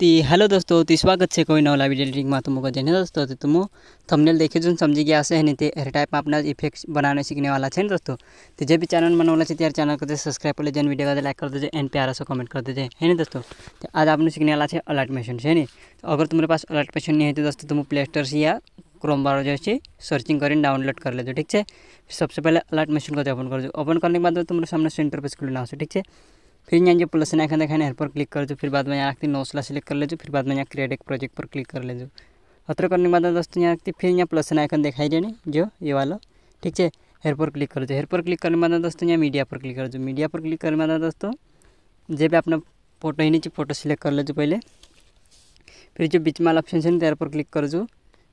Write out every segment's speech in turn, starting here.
ती हेलो दोस्तों ती स्वागत છે કોઈ નવલા વિડિયો એડિટિંગમાં तुमको જેને દોસ્તો તો तुम थंबनेल देखे जो समझी गया से नहीं हर टाइप में अपना इफेक्ट्स बनाने सीखने वाला है दोस्तों तो जब भी चैनल बनाने है यार चैनल करते सब्सक्राइब कर लीजिए वीडियो का लाइक कर दीजिए एंड प्यारा से कमेंट कर दीजिए है ना दोस्तों तो आज आपने सीखने वाला है अलर्ट मेशन है नहीं तो अगर तुम्हारे पास अलर्ट मेशन नहीं है तो दोस्तों तुम प्ले स्टोर से या क्रोम जो है सर्चिंग कर डाउनलोड कर लेजो ठीक है सबसे पहले अलर्ट मेशन करते ओपन कर दो ओपन करने के बाद तुम्हारे सामने सेंटर पर खुलना हो ठीक है फिर यहाँ जो प्लस ने देखा हेल्प पर क्लिक कर जो फिर बाद में यहाँ रखती नौसला सिलेक्ट कर ले जो फिर बाद में यहाँ क्रिएट एक प्रोजेक्ट पर क्लिक कर ले जो अतर करने के बाद दोस्तों यहाँ रखती फिर यहाँ प्लस ने आइकन दिखाई देने जो ये वाला ठीक है हेयर पर क्लिक कर जो हेयर पर क्लिक करने के बाद दोस्तों यहाँ मीडिया पर क्लिक कर जो मीडिया पर क्लिक करने के बाद दोस्तों जब अपना फोटो ही नीचे फोटो सिलेक्ट कर ले जो पहले फिर जो बीच में वाला ऑप्शन है तेरह पर क्लिक कर जो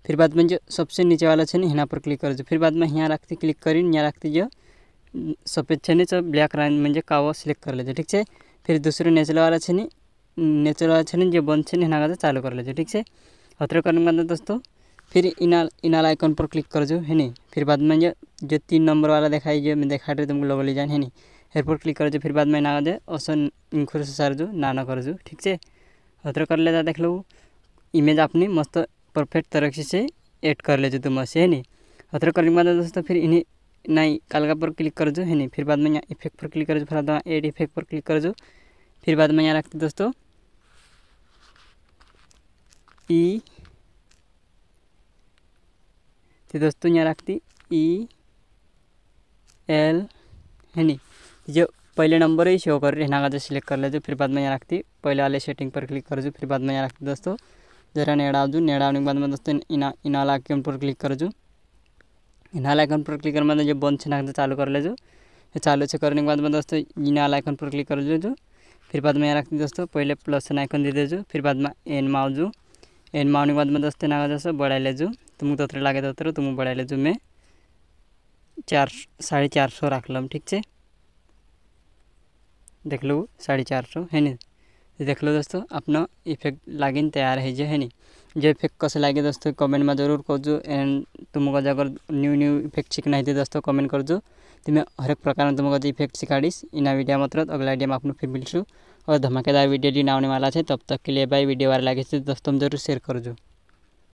फिर बाद में जो सबसे नीचे वाला है ना यहाँ पर क्लिक कर जो फिर बाद में यहाँ रखते क्लिक करी यहाँ रखते जो सफ़ेद छेनी चाहे ब्लैक બ્લેક રાઈન सिलेक्ट कर સિલેક્ટ ठीक લેજો फिर दूसरे नेचुरल वाला छेनी नेचुरल वाला छेनी जो बंद छेनी છે चालू कर लेते ठीक है हतरे करने के बाद दोस्तों फिर इनाल इनाल आइकन पर क्लिक कर जो है नी फिर बाद में जो जो तीन नंबर वाला दिखाई जो मैं दिखा रही तुमको लोगो ले जाए है नी हेर पर क्लिक कर जो फिर बाद में इना दे ऑप्शन इंखुर से सार जो ना ना कर जो ठीक से हतरे कर लेता देख लो इमेज अपनी मस्त परफेक्ट तरह से एड कर ले जो तुम से है नी हतरे करने के बाद दोस्तों फिर इन्हें नहीं कालगा पर क्लिक कर जो है नहीं फिर बाद में यहाँ इफेक्ट पर क्लिक कर जो फिर बाद एड इफेक्ट पर क्लिक कर जो फिर बाद में यहाँ रखते दोस्तों ई तो दोस्तों यहाँ रखती ई एल है नहीं जो पहले नंबर ही शो कर रही है ना जो सिलेक्ट कर ले जो फिर बाद में यहाँ रखती पहले वाले सेटिंग पर क्लिक कर जो फिर बाद में यहाँ रखती दोस्तों जरा नेड़ा जो नेड़ा आने के बाद में दोस्तों इना इनाला अकाउंट पर क्लिक कर जो नल आइकन पर क्लिक करने मतलब जो बंद तो चालू कर ले जो चालू से करने के बाद में दोस्तों ये नल आइकन पर क्लिक कर ले जो फिर बाद में यहाँ रखते दोस्तों पहले प्लस से आइकन दे जो फिर बाद में एन माओ जो एन माओने के बाद में दोस्तों ना दोस्तों बढ़ा ले जो तुम तत्र तो लागे तत्र तो तुम बढ़ा ले जो मैं चार साढ़े चार सौ रख लम ठीक है देख लो साढ़े चार सौ है नहीं देख लो दोस्तों अपना इफेक्ट लागिन तैयार है जो है नहीं जो इफेक्ट कैसे लागे दोस्तों कमेंट में जरूर जो एंड म जागर न्यू न्यू इफेक्ट शिकणं आहे ते कमेन्ट कमेंट तिमी हर एक प्रकार इफेक्ट सिखाड़ीस इना भिडियो मात्र अगला आइडियामा आफ्नो आपको मिल्छु मिलशू और धमाकेदार भिडियो जी नावने वाला है तब तक के लिए भाई भिडियो वाला लगे तो जरूर शेयर करजो